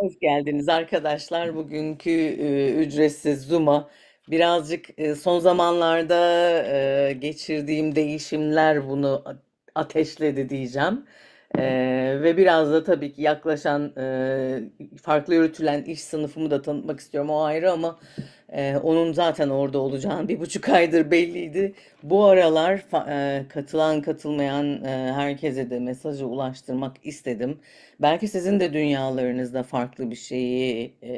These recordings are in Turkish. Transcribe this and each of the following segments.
Hoş geldiniz arkadaşlar. Bugünkü e, ücretsiz Zoom'a birazcık e, son zamanlarda e, geçirdiğim değişimler bunu ateşledi diyeceğim. E, ve biraz da tabii ki yaklaşan e, farklı yürütülen iş sınıfımı da tanıtmak istiyorum o ayrı ama ee, onun zaten orada olacağını bir buçuk aydır belliydi. Bu aralar e, katılan katılmayan e, herkese de mesajı ulaştırmak istedim. Belki sizin de dünyalarınızda farklı bir şeyi e,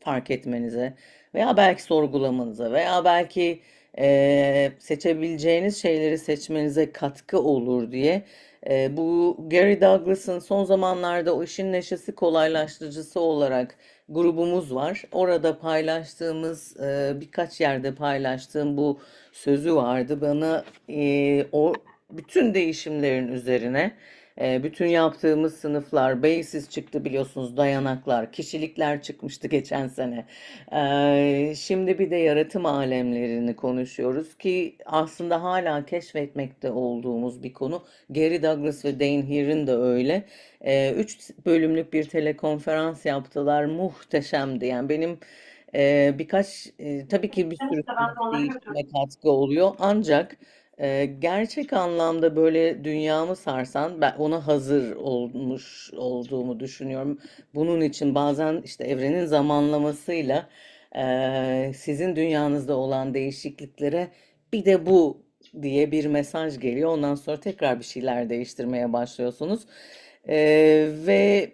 fark etmenize veya belki sorgulamanıza veya belki e, seçebileceğiniz şeyleri seçmenize katkı olur diye e, bu Gary Douglas'ın son zamanlarda o işin neşesi kolaylaştırıcısı olarak grubumuz var. Orada paylaştığımız e, birkaç yerde paylaştığım bu sözü vardı. Bana e, o bütün değişimlerin üzerine e, bütün yaptığımız sınıflar beysiz çıktı biliyorsunuz dayanaklar, kişilikler çıkmıştı geçen sene. E, şimdi bir de yaratım alemlerini konuşuyoruz ki aslında hala keşfetmekte olduğumuz bir konu. Gary Douglas ve Dane Heer'in de öyle. E, üç bölümlük bir telekonferans yaptılar. Muhteşemdi. Yani benim e, birkaç e, tabii ki bir sürü değişime katkı oluyor. Ancak gerçek anlamda, böyle, dünyamı sarsan, ben ona hazır olmuş olduğumu düşünüyorum. Bunun için bazen, işte, evrenin zamanlamasıyla, eee, sizin dünyanızda olan değişikliklere "Bir de bu." diye bir mesaj geliyor. Ondan sonra tekrar bir şeyler değiştirmeye başlıyorsunuz, eee, ve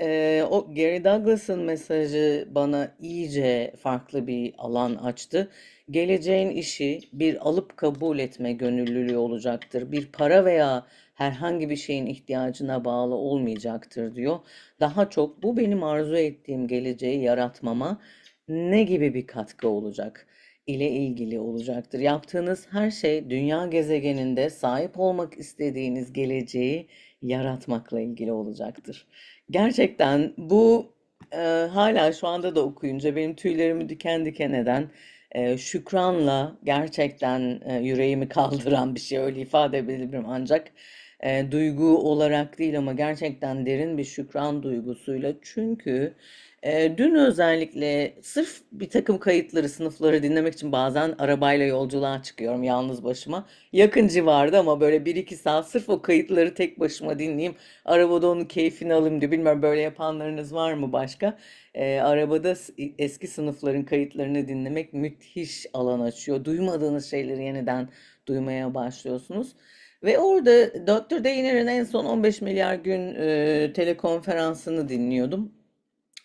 Eee, o Gary Douglas'ın mesajı bana iyice farklı bir alan açtı. Geleceğin işi bir alıp kabul etme gönüllülüğü olacaktır. Bir para veya herhangi bir şeyin ihtiyacına bağlı olmayacaktır diyor. Daha çok bu benim arzu ettiğim geleceği yaratmama ne gibi bir katkı olacak ile ilgili olacaktır. Yaptığınız her şey dünya gezegeninde sahip olmak istediğiniz geleceği yaratmakla ilgili olacaktır. Gerçekten bu e, hala şu anda da okuyunca benim tüylerimi diken diken eden, e, şükranla gerçekten e, yüreğimi kaldıran bir şey öyle ifade edebilirim ancak e, duygu olarak değil ama gerçekten derin bir şükran duygusuyla çünkü dün özellikle sırf bir takım kayıtları, sınıfları dinlemek için bazen arabayla yolculuğa çıkıyorum yalnız başıma. Yakın civarda ama böyle bir iki saat sırf o kayıtları tek başıma dinleyeyim. Arabada onun keyfini alayım diye. Bilmiyorum böyle yapanlarınız var mı başka? E, arabada eski sınıfların kayıtlarını dinlemek müthiş alan açıyor. Duymadığınız şeyleri yeniden duymaya başlıyorsunuz. Ve orada Dr. Dayner'in en son 15 milyar gün e, telekonferansını dinliyordum.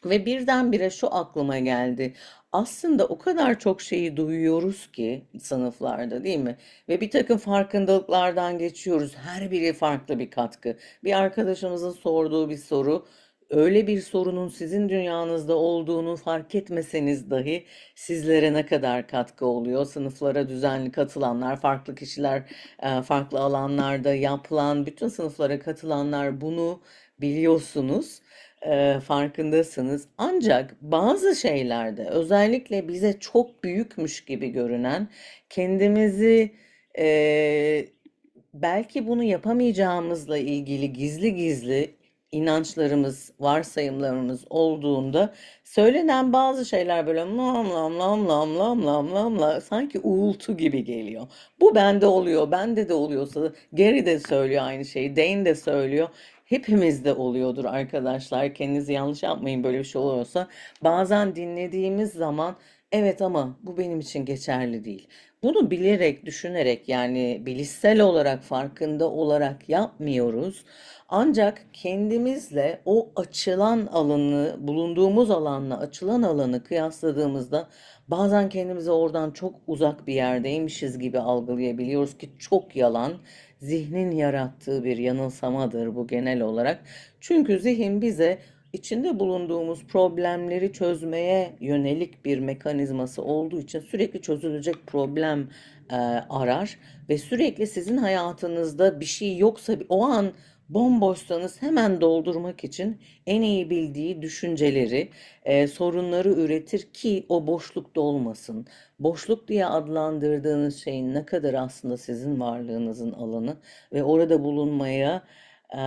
Ve birdenbire şu aklıma geldi. Aslında o kadar çok şeyi duyuyoruz ki sınıflarda değil mi? Ve bir takım farkındalıklardan geçiyoruz. Her biri farklı bir katkı. Bir arkadaşımızın sorduğu bir soru öyle bir sorunun sizin dünyanızda olduğunu fark etmeseniz dahi sizlere ne kadar katkı oluyor? Sınıflara düzenli katılanlar, farklı kişiler, e, farklı alanlarda yapılan, bütün sınıflara katılanlar bunu biliyorsunuz e, farkındasınız. Ancak bazı şeylerde özellikle bize çok büyükmüş gibi görünen kendimizi e, belki bunu yapamayacağımızla ilgili gizli gizli inançlarımız, varsayımlarımız olduğunda söylenen bazı şeyler böyle lam lam lam lam lam lam lam lam sanki uğultu gibi geliyor. Bu bende oluyor, bende de oluyorsa Gary de söylüyor aynı şeyi, Dane de söylüyor hepimizde oluyordur arkadaşlar. Kendinizi yanlış yapmayın böyle bir şey oluyorsa. Bazen dinlediğimiz zaman evet ama bu benim için geçerli değil. Bunu bilerek, düşünerek yani bilişsel olarak, farkında olarak yapmıyoruz. Ancak kendimizle o açılan alanı, bulunduğumuz alanla açılan alanı kıyasladığımızda bazen kendimizi oradan çok uzak bir yerdeymişiz gibi algılayabiliyoruz ki çok yalan zihnin yarattığı bir yanılsamadır bu genel olarak. Çünkü zihin bize içinde bulunduğumuz problemleri çözmeye yönelik bir mekanizması olduğu için sürekli çözülecek problem e, arar ve sürekli sizin hayatınızda bir şey yoksa o an bomboşsanız hemen doldurmak için en iyi bildiği düşünceleri, e, sorunları üretir ki o boşluk dolmasın. Boşluk diye adlandırdığınız şeyin ne kadar aslında sizin varlığınızın alanı ve orada bulunmaya e,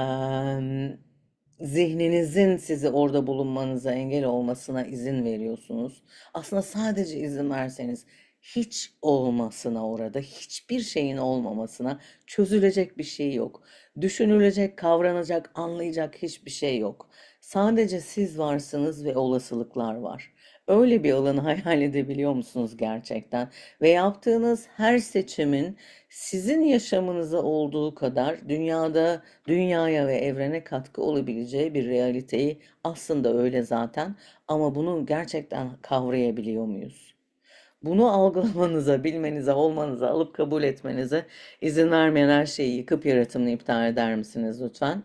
zihninizin sizi orada bulunmanıza engel olmasına izin veriyorsunuz. Aslında sadece izin verseniz hiç olmasına orada, hiçbir şeyin olmamasına çözülecek bir şey yok. Düşünülecek, kavranacak, anlayacak hiçbir şey yok. Sadece siz varsınız ve olasılıklar var. Öyle bir alanı hayal edebiliyor musunuz gerçekten? Ve yaptığınız her seçimin sizin yaşamınıza olduğu kadar dünyada, dünyaya ve evrene katkı olabileceği bir realiteyi aslında öyle zaten ama bunu gerçekten kavrayabiliyor muyuz? bunu algılamanıza, bilmenize, olmanıza, alıp kabul etmenize izin vermeyen her şeyi yıkıp yaratımını iptal eder misiniz lütfen?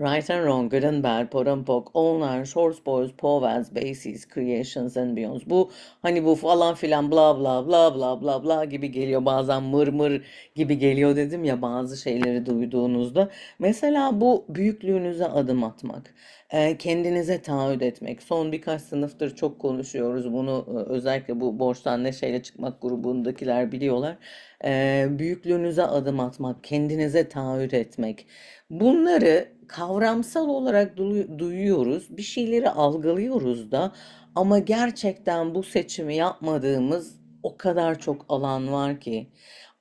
Right and Wrong, Good and Bad, Porampok, Online, Shorts Boys, powers, bases, Creations and Beyonds. Bu hani bu falan filan bla bla bla bla bla bla gibi geliyor. Bazen mır mır gibi geliyor dedim ya bazı şeyleri duyduğunuzda. Mesela bu büyüklüğünüze adım atmak, e, kendinize taahhüt etmek. Son birkaç sınıftır çok konuşuyoruz bunu. E, özellikle bu borçtan neşeyle çıkmak grubundakiler biliyorlar. E, büyüklüğünüze adım atmak, kendinize taahhüt etmek. Bunları kavramsal olarak du duyuyoruz, bir şeyleri algılıyoruz da ama gerçekten bu seçimi yapmadığımız o kadar çok alan var ki.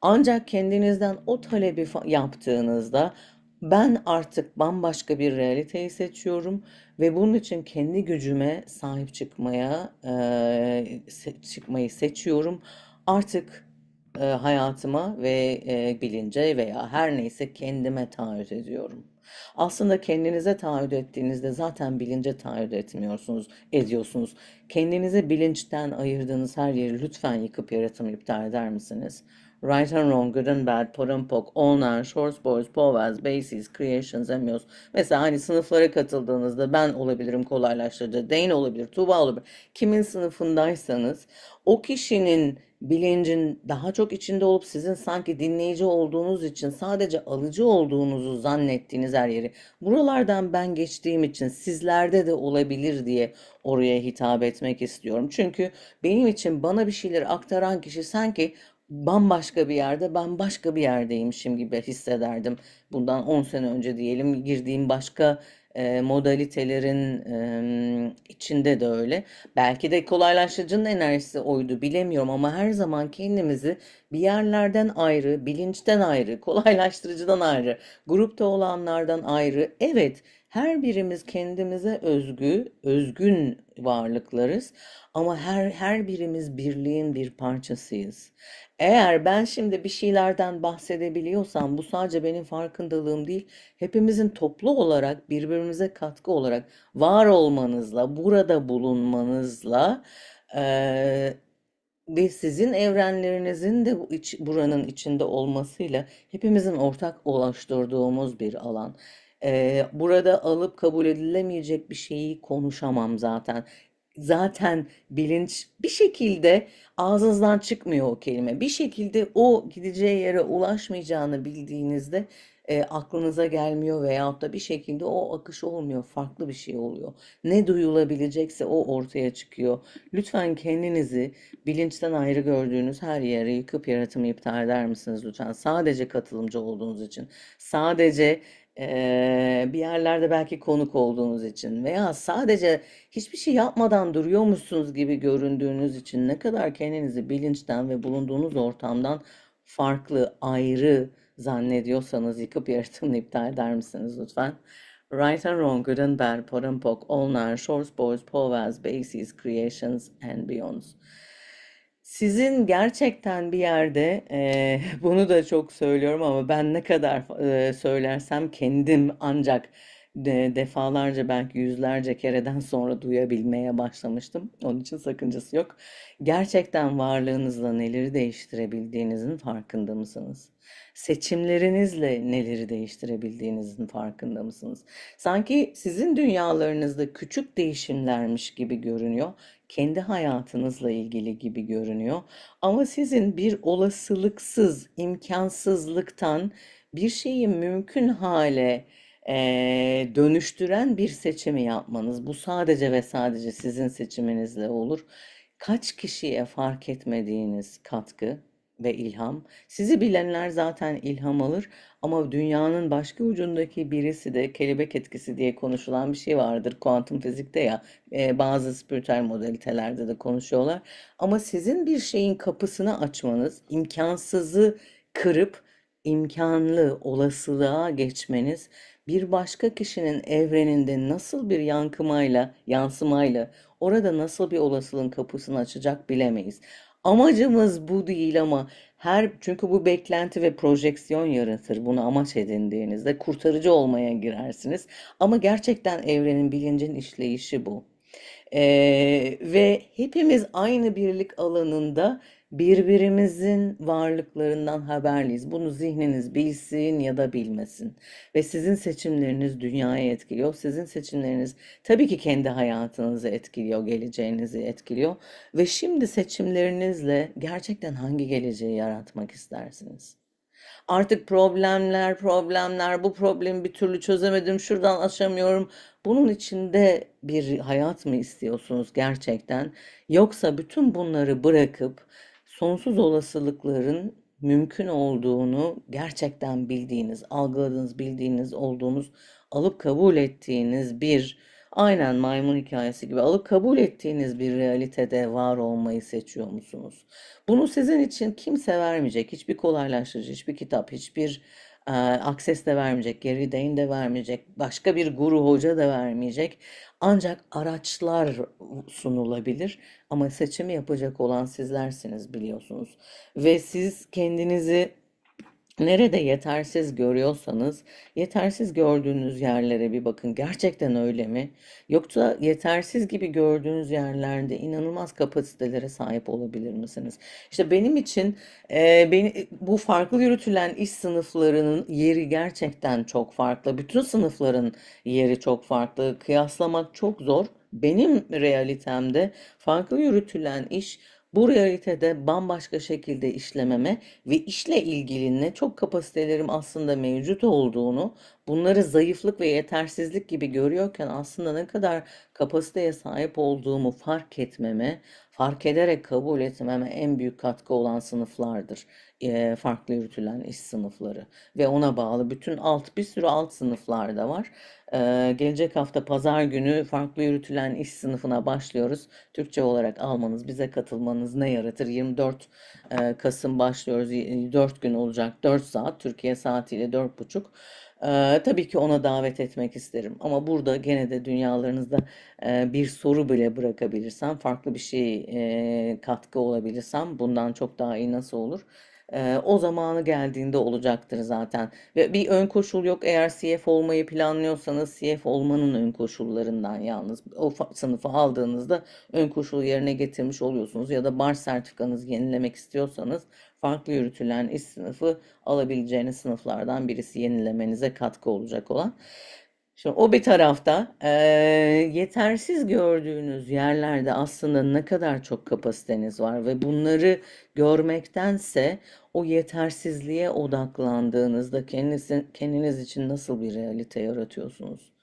Ancak kendinizden o talebi yaptığınızda ben artık bambaşka bir realiteyi seçiyorum ve bunun için kendi gücüme sahip çıkmaya e, se çıkmayı seçiyorum. Artık e, hayatıma ve e, bilince veya her neyse kendime taahhüt ediyorum. Aslında kendinize taahhüt ettiğinizde zaten bilince taahhüt etmiyorsunuz, ediyorsunuz. Kendinize bilinçten ayırdığınız her yeri lütfen yıkıp yaratım iptal eder misiniz? Right and Wrong, Good and Bad, and all Onan, Shorts Boys, Powells, bases Creations, Emios. Mesela hani sınıflara katıldığınızda ben olabilirim kolaylaştırıcı, Dane olabilir, Tuba olabilir. Kimin sınıfındaysanız o kişinin bilincin daha çok içinde olup sizin sanki dinleyici olduğunuz için sadece alıcı olduğunuzu zannettiğiniz her yeri buralardan ben geçtiğim için sizlerde de olabilir diye oraya hitap etmek istiyorum. Çünkü benim için bana bir şeyler aktaran kişi sanki bambaşka bir yerde ben başka bir yerdeymişim gibi hissederdim. Bundan 10 sene önce diyelim girdiğim başka e, modalitelerin e, içinde de öyle. Belki de kolaylaştırıcının enerjisi oydu bilemiyorum ama her zaman kendimizi bir yerlerden ayrı, bilinçten ayrı, kolaylaştırıcıdan ayrı, grupta olanlardan ayrı. Evet, her birimiz kendimize özgü, özgün varlıklarız ama her her birimiz birliğin bir parçasıyız. Eğer ben şimdi bir şeylerden bahsedebiliyorsam bu sadece benim farkındalığım değil, hepimizin toplu olarak birbirimize katkı olarak var olmanızla, burada bulunmanızla e, ve sizin evrenlerinizin de iç, buranın içinde olmasıyla hepimizin ortak ulaştırdığımız bir alan. Ee, burada alıp kabul edilemeyecek bir şeyi konuşamam zaten zaten bilinç bir şekilde ağzınızdan çıkmıyor o kelime. Bir şekilde o gideceği yere ulaşmayacağını bildiğinizde e, aklınıza gelmiyor veyahut da bir şekilde o akış olmuyor. Farklı bir şey oluyor. Ne duyulabilecekse o ortaya çıkıyor. Lütfen kendinizi bilinçten ayrı gördüğünüz her yere yıkıp yaratımı iptal eder misiniz lütfen? Sadece katılımcı olduğunuz için. Sadece bir yerlerde belki konuk olduğunuz için veya sadece hiçbir şey yapmadan duruyormuşsunuz gibi göründüğünüz için ne kadar kendinizi bilinçten ve bulunduğunuz ortamdan farklı, ayrı zannediyorsanız yıkıp yaratımını iptal eder misiniz lütfen? Right and Wrong, Good and Bad, and Potampok, All Nine, Shorts, Boys, Powells, bases Creations and Beyonds. Sizin gerçekten bir yerde e, bunu da çok söylüyorum ama ben ne kadar e, söylersem kendim ancak de, defalarca belki yüzlerce kereden sonra duyabilmeye başlamıştım. Onun için sakıncası yok. Gerçekten varlığınızla neleri değiştirebildiğinizin farkında mısınız? Seçimlerinizle neleri değiştirebildiğinizin farkında mısınız? Sanki sizin dünyalarınızda küçük değişimlermiş gibi görünüyor. Kendi hayatınızla ilgili gibi görünüyor. Ama sizin bir olasılıksız, imkansızlıktan bir şeyi mümkün hale e, dönüştüren bir seçimi yapmanız. Bu sadece ve sadece sizin seçiminizle olur. Kaç kişiye fark etmediğiniz katkı ve ilham. Sizi bilenler zaten ilham alır ama dünyanın başka ucundaki birisi de kelebek etkisi diye konuşulan bir şey vardır kuantum fizikte ya e, bazı spiritüel modalitelerde de konuşuyorlar. Ama sizin bir şeyin kapısını açmanız, imkansızı kırıp imkanlı olasılığa geçmeniz bir başka kişinin evreninde nasıl bir yankımayla, yansımayla orada nasıl bir olasılığın kapısını açacak bilemeyiz. Amacımız bu değil ama her çünkü bu beklenti ve projeksiyon yaratır. Bunu amaç edindiğinizde kurtarıcı olmaya girersiniz. Ama gerçekten evrenin bilincin işleyişi bu. Ee, ve hepimiz aynı birlik alanında Birbirimizin varlıklarından haberliyiz. Bunu zihniniz bilsin ya da bilmesin. Ve sizin seçimleriniz dünyaya etkiliyor. Sizin seçimleriniz tabii ki kendi hayatınızı etkiliyor, geleceğinizi etkiliyor. Ve şimdi seçimlerinizle gerçekten hangi geleceği yaratmak istersiniz? Artık problemler, problemler, bu problemi bir türlü çözemedim, şuradan aşamıyorum. Bunun içinde bir hayat mı istiyorsunuz gerçekten? Yoksa bütün bunları bırakıp sonsuz olasılıkların mümkün olduğunu gerçekten bildiğiniz, algıladığınız, bildiğiniz, olduğunuz, alıp kabul ettiğiniz bir aynen maymun hikayesi gibi alıp kabul ettiğiniz bir realitede var olmayı seçiyor musunuz? Bunu sizin için kimse vermeyecek. Hiçbir kolaylaştırıcı, hiçbir kitap, hiçbir ee, akses de vermeyecek, geri deyin de vermeyecek, başka bir guru hoca da vermeyecek. Ancak araçlar sunulabilir ama seçimi yapacak olan sizlersiniz biliyorsunuz. Ve siz kendinizi Nerede yetersiz görüyorsanız yetersiz gördüğünüz yerlere bir bakın. Gerçekten öyle mi? Yoksa yetersiz gibi gördüğünüz yerlerde inanılmaz kapasitelere sahip olabilir misiniz? İşte benim için e, beni, e, bu farklı yürütülen iş sınıflarının yeri gerçekten çok farklı. Bütün sınıfların yeri çok farklı. Kıyaslamak çok zor. Benim realitemde farklı yürütülen iş bu realitede bambaşka şekilde işlememe ve işle ilgili ne çok kapasitelerim aslında mevcut olduğunu, bunları zayıflık ve yetersizlik gibi görüyorken aslında ne kadar kapasiteye sahip olduğumu fark etmeme, fark ederek kabul etmeme en büyük katkı olan sınıflardır. E, farklı yürütülen iş sınıfları ve ona bağlı bütün alt bir sürü alt sınıflar da var. E, gelecek hafta pazar günü farklı yürütülen iş sınıfına başlıyoruz. Türkçe olarak almanız, bize katılmanız ne yaratır? 24 e, Kasım başlıyoruz. 4 gün olacak. 4 saat Türkiye saatiyle 4.30 ee, tabii ki ona davet etmek isterim. Ama burada gene de dünyalarınızda e, bir soru bile bırakabilirsem, farklı bir şey e, katkı olabilirsem bundan çok daha iyi nasıl olur? o zamanı geldiğinde olacaktır zaten. Ve bir ön koşul yok eğer CF olmayı planlıyorsanız CF olmanın ön koşullarından yalnız o sınıfı aldığınızda ön koşulu yerine getirmiş oluyorsunuz ya da bar sertifikanızı yenilemek istiyorsanız farklı yürütülen iş sınıfı alabileceğiniz sınıflardan birisi yenilemenize katkı olacak olan. Şimdi o bir tarafta e, yetersiz gördüğünüz yerlerde aslında ne kadar çok kapasiteniz var ve bunları görmektense o yetersizliğe odaklandığınızda kendiniz, kendiniz için nasıl bir realite yaratıyorsunuz?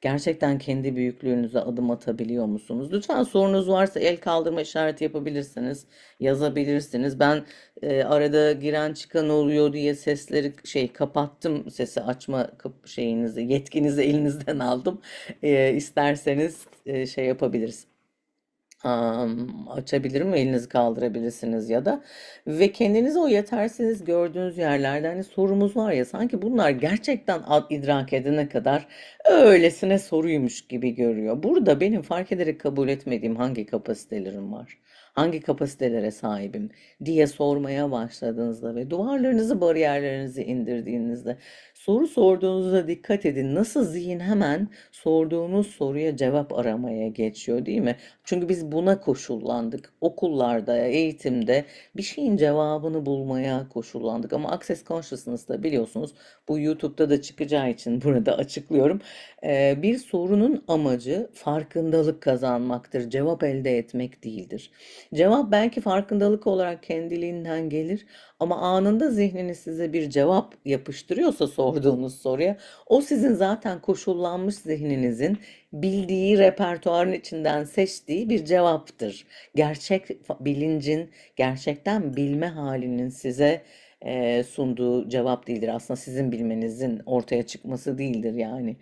Gerçekten kendi büyüklüğünüze adım atabiliyor musunuz? Lütfen sorunuz varsa el kaldırma işareti yapabilirsiniz, yazabilirsiniz. Ben e, arada giren çıkan oluyor diye sesleri şey kapattım, sesi açma şeyinizi, yetkinizi elinizden aldım. E, isterseniz e, şey yapabilirsiniz um, açabilir mi? Elinizi kaldırabilirsiniz ya da ve kendinizi o yetersiz gördüğünüz yerlerde hani sorumuz var ya sanki bunlar gerçekten idrak edene kadar öylesine soruymuş gibi görüyor. Burada benim fark ederek kabul etmediğim hangi kapasitelerim var? Hangi kapasitelere sahibim diye sormaya başladığınızda ve duvarlarınızı, bariyerlerinizi indirdiğinizde Soru sorduğunuzda dikkat edin. Nasıl zihin hemen sorduğunuz soruya cevap aramaya geçiyor değil mi? Çünkü biz buna koşullandık. Okullarda, eğitimde bir şeyin cevabını bulmaya koşullandık. Ama Access Consciousness'da biliyorsunuz bu YouTube'da da çıkacağı için burada açıklıyorum. Ee, bir sorunun amacı farkındalık kazanmaktır. Cevap elde etmek değildir. Cevap belki farkındalık olarak kendiliğinden gelir ama anında zihniniz size bir cevap yapıştırıyorsa soru sorduğunuz soruya o sizin zaten koşullanmış zihninizin bildiği repertuarın içinden seçtiği bir cevaptır. Gerçek bilincin, gerçekten bilme halinin size e, sunduğu cevap değildir. Aslında sizin bilmenizin ortaya çıkması değildir yani.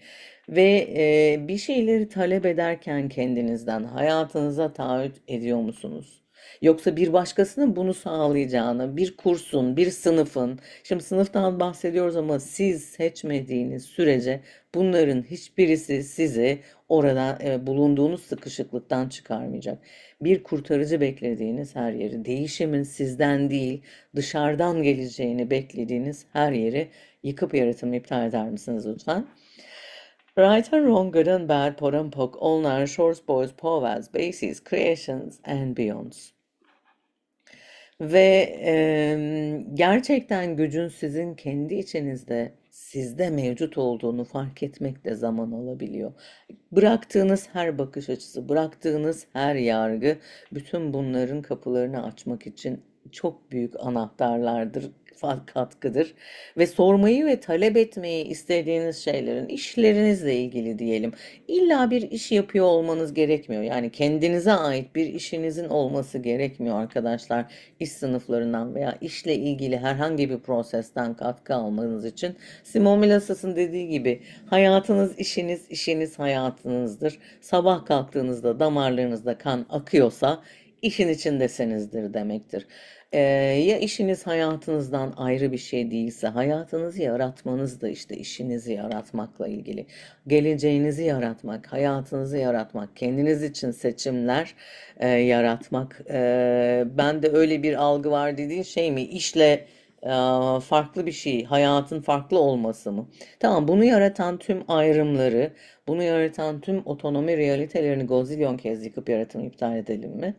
Ve e, bir şeyleri talep ederken kendinizden hayatınıza taahhüt ediyor musunuz? Yoksa bir başkasının bunu sağlayacağını, bir kursun, bir sınıfın, şimdi sınıftan bahsediyoruz ama siz seçmediğiniz sürece bunların hiçbirisi sizi orada e, bulunduğunuz sıkışıklıktan çıkarmayacak. Bir kurtarıcı beklediğiniz her yeri, değişimin sizden değil dışarıdan geleceğini beklediğiniz her yeri yıkıp yaratımı iptal eder misiniz lütfen? Right and wrong, good and bad, pot and pock, all nine shorts, boys, powwows, bases, creations, and beyonds. Ve e, gerçekten gücün sizin kendi içinizde, sizde mevcut olduğunu fark etmek de zaman alabiliyor. Bıraktığınız her bakış açısı, bıraktığınız her yargı bütün bunların kapılarını açmak için çok büyük anahtarlardır toplumsal katkıdır ve sormayı ve talep etmeyi istediğiniz şeylerin işlerinizle ilgili diyelim. İlla bir iş yapıyor olmanız gerekmiyor. Yani kendinize ait bir işinizin olması gerekmiyor arkadaşlar. İş sınıflarından veya işle ilgili herhangi bir prosesten katkı almanız için Simon Milasas'ın dediği gibi hayatınız işiniz, işiniz hayatınızdır. Sabah kalktığınızda damarlarınızda kan akıyorsa işin içindesinizdir demektir. Ee, ya işiniz hayatınızdan ayrı bir şey değilse hayatınızı yaratmanız da işte işinizi yaratmakla ilgili. Geleceğinizi yaratmak, hayatınızı yaratmak, kendiniz için seçimler e, yaratmak. E, ben de öyle bir algı var dediğin şey mi? İşle farklı bir şey, hayatın farklı olması mı? Tamam bunu yaratan tüm ayrımları, bunu yaratan tüm otonomi realitelerini gozilyon kez yıkıp yaratımı iptal edelim mi?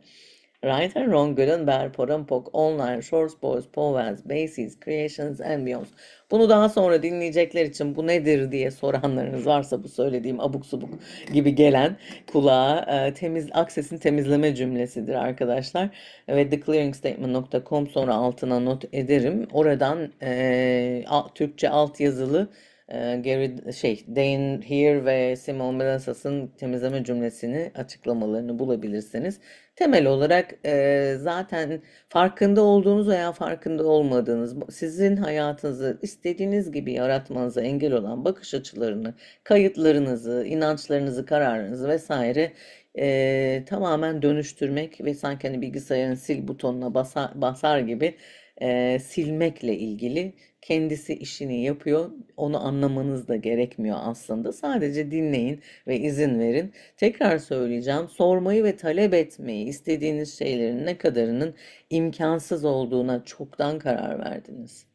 Right and wrong, good and bad, online, shorts, boys, poems, bases, creations and beyonds. Bunu daha sonra dinleyecekler için bu nedir diye soranlarınız varsa bu söylediğim abuk subuk gibi gelen kulağa e, temiz aksesin temizleme cümlesidir arkadaşlar. Ve theclearingstatement.com sonra altına not ederim. Oradan e, a, Türkçe alt yazılı e, Gary şey Dane Here ve Simon Melansas'ın temizleme cümlesini açıklamalarını bulabilirsiniz. Temel olarak e, zaten farkında olduğunuz veya farkında olmadığınız, sizin hayatınızı istediğiniz gibi yaratmanıza engel olan bakış açılarını, kayıtlarınızı, inançlarınızı, kararınızı vesaire e, tamamen dönüştürmek ve sanki hani bilgisayarın sil butonuna basar, basar gibi e, silmekle ilgili kendisi işini yapıyor. Onu anlamanız da gerekmiyor aslında. Sadece dinleyin ve izin verin. Tekrar söyleyeceğim. Sormayı ve talep etmeyi istediğiniz şeylerin ne kadarının imkansız olduğuna çoktan karar verdiniz.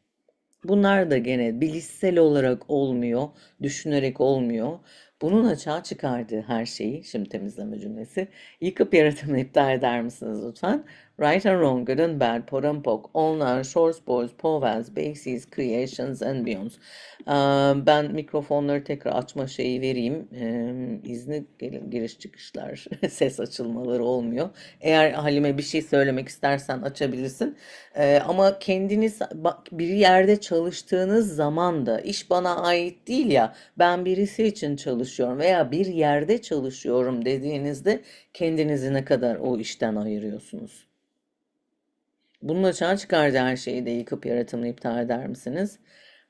Bunlar da gene bilişsel olarak olmuyor, düşünerek olmuyor. Bunun açığa çıkardığı her şeyi, şimdi temizleme cümlesi, yıkıp yaratımı iptal eder misiniz lütfen? right and wrong, good and bad, pot and pock, onlar, shorts, boys, povers, bases, creations and beyonds. ben mikrofonları tekrar açma şeyi vereyim. Ee, giriş çıkışlar, ses açılmaları olmuyor. Eğer Halime bir şey söylemek istersen açabilirsin. ama kendiniz bir yerde çalıştığınız zaman da iş bana ait değil ya ben birisi için çalışıyorum veya bir yerde çalışıyorum dediğinizde kendinizi ne kadar o işten ayırıyorsunuz? Bunun açığa çıkardığı her şeyi de yıkıp yaratımını iptal eder misiniz?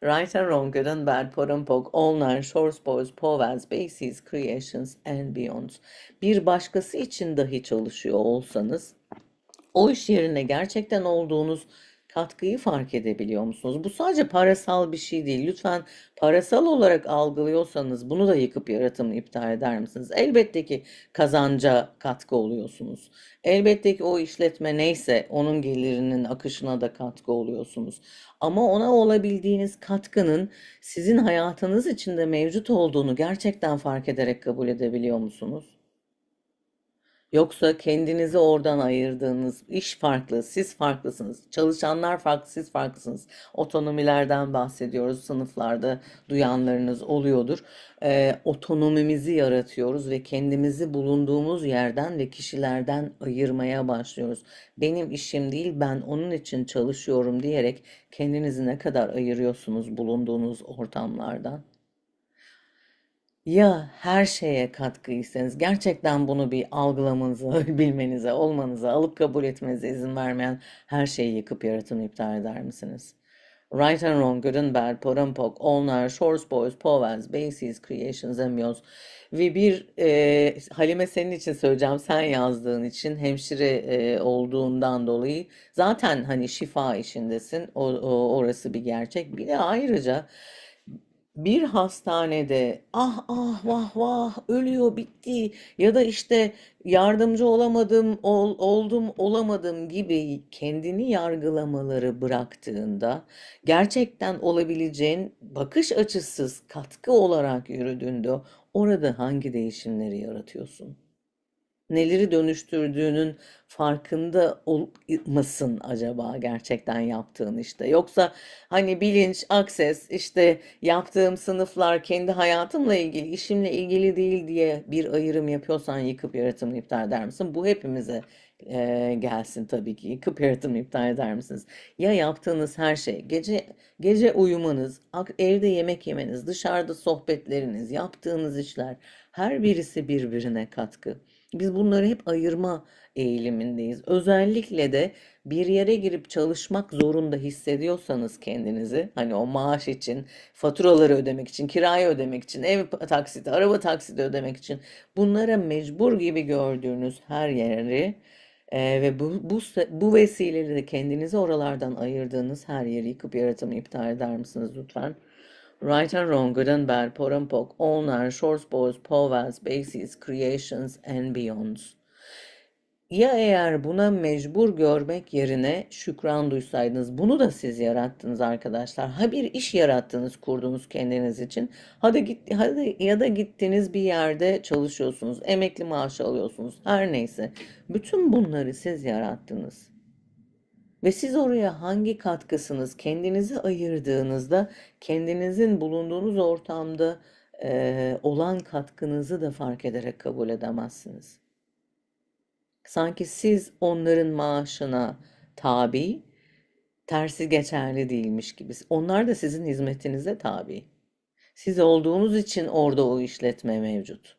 Right and wrong, good and bad, pot and poke, all nine, shorts, boys, povels, bases, creations and beyond. Bir başkası için dahi çalışıyor olsanız, o iş yerine gerçekten olduğunuz katkıyı fark edebiliyor musunuz? Bu sadece parasal bir şey değil. Lütfen parasal olarak algılıyorsanız bunu da yıkıp yaratımı iptal eder misiniz? Elbette ki kazanca katkı oluyorsunuz. Elbette ki o işletme neyse onun gelirinin akışına da katkı oluyorsunuz. Ama ona olabildiğiniz katkının sizin hayatınız içinde mevcut olduğunu gerçekten fark ederek kabul edebiliyor musunuz? Yoksa kendinizi oradan ayırdığınız iş farklı, siz farklısınız. Çalışanlar farklı, siz farklısınız. Otonomilerden bahsediyoruz. Sınıflarda duyanlarınız oluyordur. Ee, otonomimizi yaratıyoruz ve kendimizi bulunduğumuz yerden ve kişilerden ayırmaya başlıyoruz. Benim işim değil, ben onun için çalışıyorum diyerek kendinizi ne kadar ayırıyorsunuz bulunduğunuz ortamlardan? ya her şeye katkıysanız gerçekten bunu bir algılamanıza, bilmenize, olmanıza, alıp kabul etmenize izin vermeyen her şeyi yıkıp yaratım iptal eder misiniz? Right and Wrong, Good and Bad, Porampok, Onlar, Shores Boys, Powells, bases Creations, Emios ve bir e, Halime senin için söyleyeceğim sen yazdığın için hemşire e, olduğundan dolayı zaten hani şifa işindesin o, o, orası bir gerçek bir de ayrıca bir hastanede ah ah vah vah ölüyor bitti ya da işte yardımcı olamadım ol, oldum olamadım gibi kendini yargılamaları bıraktığında gerçekten olabileceğin bakış açısız katkı olarak yürüdüğünde orada hangi değişimleri yaratıyorsun? neleri dönüştürdüğünün farkında olmasın acaba gerçekten yaptığın işte. Yoksa hani bilinç, akses, işte yaptığım sınıflar kendi hayatımla ilgili, işimle ilgili değil diye bir ayırım yapıyorsan yıkıp yaratımını iptal eder misin? Bu hepimize e, gelsin tabii ki. Yıkıp yaratımını iptal eder misiniz? Ya yaptığınız her şey, gece gece uyumanız, evde yemek yemeniz, dışarıda sohbetleriniz, yaptığınız işler her birisi birbirine katkı. Biz bunları hep ayırma eğilimindeyiz. Özellikle de bir yere girip çalışmak zorunda hissediyorsanız kendinizi hani o maaş için, faturaları ödemek için, kirayı ödemek için, ev taksiti, araba taksiti ödemek için bunlara mecbur gibi gördüğünüz her yeri ee, ve bu, bu, bu vesileyle de kendinizi oralardan ayırdığınız her yeri yıkıp yaratımı iptal eder misiniz lütfen? Right and wrong, good and bad, pot and pock, shorts, boys, powers, bases, creations and beyonds. Ya eğer buna mecbur görmek yerine şükran duysaydınız, bunu da siz yarattınız arkadaşlar. Ha bir iş yarattınız, kurdunuz kendiniz için. Hadi git, hadi ya da gittiniz bir yerde çalışıyorsunuz, emekli maaşı alıyorsunuz, her neyse. Bütün bunları siz yarattınız ve siz oraya hangi katkısınız kendinizi ayırdığınızda kendinizin bulunduğunuz ortamda e, olan katkınızı da fark ederek kabul edemezsiniz. Sanki siz onların maaşına tabi, tersi geçerli değilmiş gibi. Onlar da sizin hizmetinize tabi. Siz olduğunuz için orada o işletme mevcut.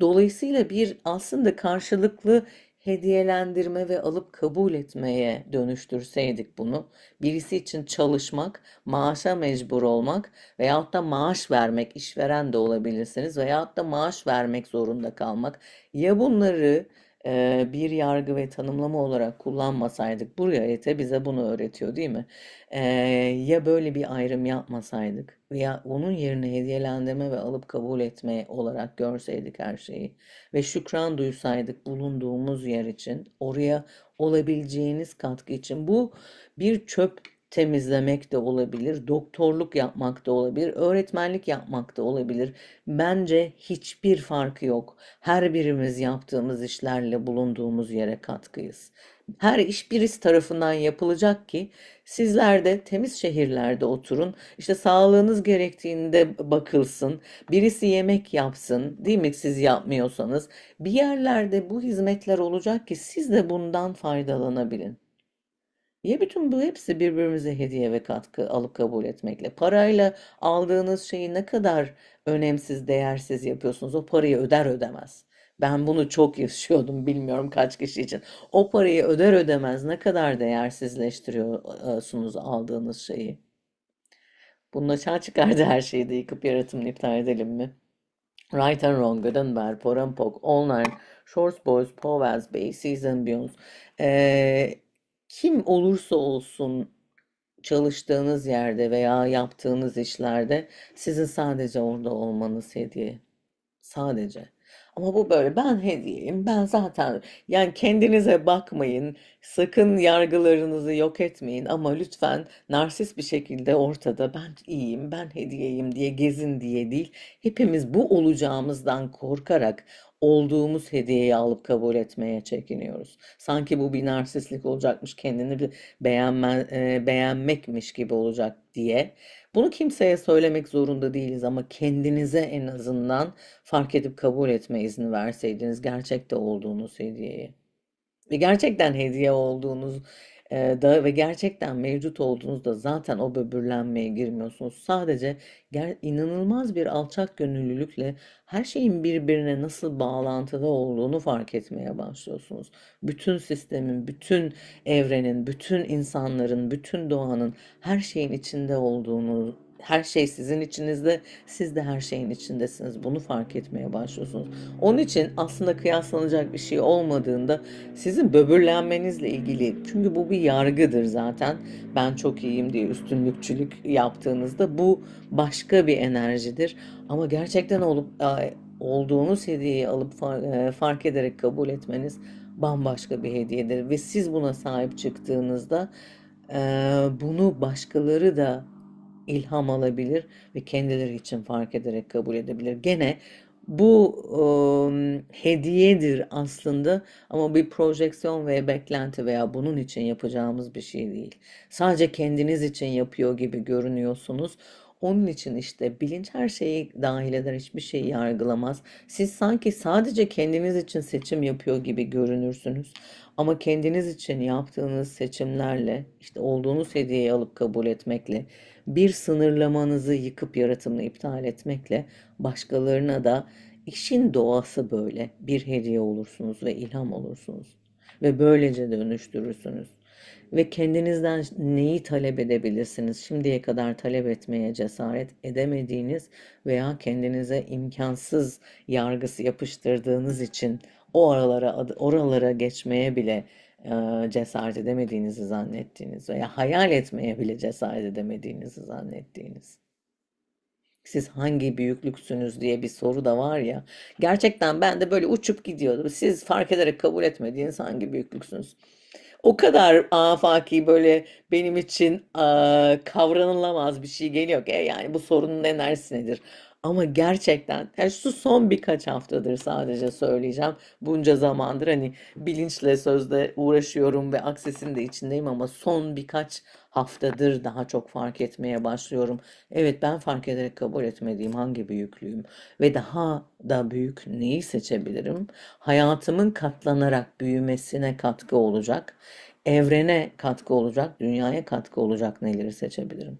Dolayısıyla bir aslında karşılıklı hediyelendirme ve alıp kabul etmeye dönüştürseydik bunu, birisi için çalışmak, maaşa mecbur olmak veyahut da maaş vermek, işveren de olabilirsiniz veyahut da maaş vermek zorunda kalmak. Ya bunları e, bir yargı ve tanımlama olarak kullanmasaydık, buraya realite bize bunu öğretiyor değil mi? E, ya böyle bir ayrım yapmasaydık veya onun yerine hediyelendirme ve alıp kabul etme olarak görseydik her şeyi ve şükran duysaydık bulunduğumuz yer için, oraya olabileceğiniz katkı için bu bir çöp temizlemek de olabilir, doktorluk yapmak da olabilir, öğretmenlik yapmak da olabilir. Bence hiçbir farkı yok. Her birimiz yaptığımız işlerle bulunduğumuz yere katkıyız. Her iş birisi tarafından yapılacak ki sizler de temiz şehirlerde oturun. İşte sağlığınız gerektiğinde bakılsın. Birisi yemek yapsın, değil mi siz yapmıyorsanız? Bir yerlerde bu hizmetler olacak ki siz de bundan faydalanabilin. Ya bütün bu hepsi birbirimize hediye ve katkı alıp kabul etmekle. Parayla aldığınız şeyi ne kadar önemsiz, değersiz yapıyorsunuz. O parayı öder ödemez. Ben bunu çok yaşıyordum bilmiyorum kaç kişi için. O parayı öder ödemez ne kadar değersizleştiriyorsunuz aldığınız şeyi. Bunun açığa çıkardı her şeyi de yıkıp yaratımını iptal edelim mi? Right and Wrong, Gutenberg, Porampok, Online, Shorts Boys, Powell's Bay, Season Beyond. Ee, kim olursa olsun çalıştığınız yerde veya yaptığınız işlerde sizin sadece orada olmanız hediye. Sadece. Ama bu böyle ben hediyeyim ben zaten yani kendinize bakmayın sakın yargılarınızı yok etmeyin ama lütfen narsist bir şekilde ortada ben iyiyim ben hediyeyim diye gezin diye değil hepimiz bu olacağımızdan korkarak olduğumuz hediyeyi alıp kabul etmeye çekiniyoruz. Sanki bu bir narsistlik olacakmış, kendini beğenme, e, beğenmekmiş gibi olacak diye bunu kimseye söylemek zorunda değiliz ama kendinize en azından fark edip kabul etme izni verseydiniz gerçekte olduğunuz hediyeyi. Ve gerçekten hediye olduğunuz Eee, da ve gerçekten mevcut olduğunuzda zaten o böbürlenmeye girmiyorsunuz. Sadece ger inanılmaz bir alçakgönüllülükle her şeyin birbirine nasıl bağlantılı olduğunu fark etmeye başlıyorsunuz. Bütün sistemin, bütün evrenin, bütün insanların, bütün doğanın her şeyin içinde olduğunu her şey sizin içinizde, siz de her şeyin içindesiniz. Bunu fark etmeye başlıyorsunuz. Onun için aslında kıyaslanacak bir şey olmadığında sizin böbürlenmenizle ilgili çünkü bu bir yargıdır zaten. Ben çok iyiyim diye üstünlükçülük yaptığınızda bu başka bir enerjidir. Ama gerçekten olup olduğunuz hediyeyi alıp e, fark ederek kabul etmeniz bambaşka bir hediyedir ve siz buna sahip çıktığınızda e, bunu başkaları da ilham alabilir ve kendileri için fark ederek kabul edebilir. Gene bu um, hediyedir aslında ama bir projeksiyon veya beklenti veya bunun için yapacağımız bir şey değil. Sadece kendiniz için yapıyor gibi görünüyorsunuz. Onun için işte bilinç her şeyi dahil eder, hiçbir şeyi yargılamaz. Siz sanki sadece kendiniz için seçim yapıyor gibi görünürsünüz. Ama kendiniz için yaptığınız seçimlerle, işte olduğunuz hediyeyi alıp kabul etmekle bir sınırlamanızı yıkıp yaratımını iptal etmekle başkalarına da işin doğası böyle bir hediye olursunuz ve ilham olursunuz ve böylece dönüştürürsünüz. Ve kendinizden neyi talep edebilirsiniz? Şimdiye kadar talep etmeye cesaret edemediğiniz veya kendinize imkansız yargısı yapıştırdığınız için o aralara oralara geçmeye bile e, cesaret edemediğinizi zannettiğiniz veya hayal etmeye bile cesaret edemediğinizi zannettiğiniz. Siz hangi büyüklüksünüz diye bir soru da var ya. Gerçekten ben de böyle uçup gidiyordum. Siz fark ederek kabul etmediğiniz hangi büyüklüksünüz? o kadar afaki böyle benim için a, kavranılamaz bir şey geliyor ki e, yani bu sorunun enerjisi nedir? Ama gerçekten yani şu son birkaç haftadır sadece söyleyeceğim. Bunca zamandır hani bilinçle sözde uğraşıyorum ve aksesin de içindeyim ama son birkaç haftadır daha çok fark etmeye başlıyorum. Evet ben fark ederek kabul etmediğim hangi büyüklüğüm ve daha da büyük neyi seçebilirim? Hayatımın katlanarak büyümesine katkı olacak, evrene katkı olacak, dünyaya katkı olacak neleri seçebilirim?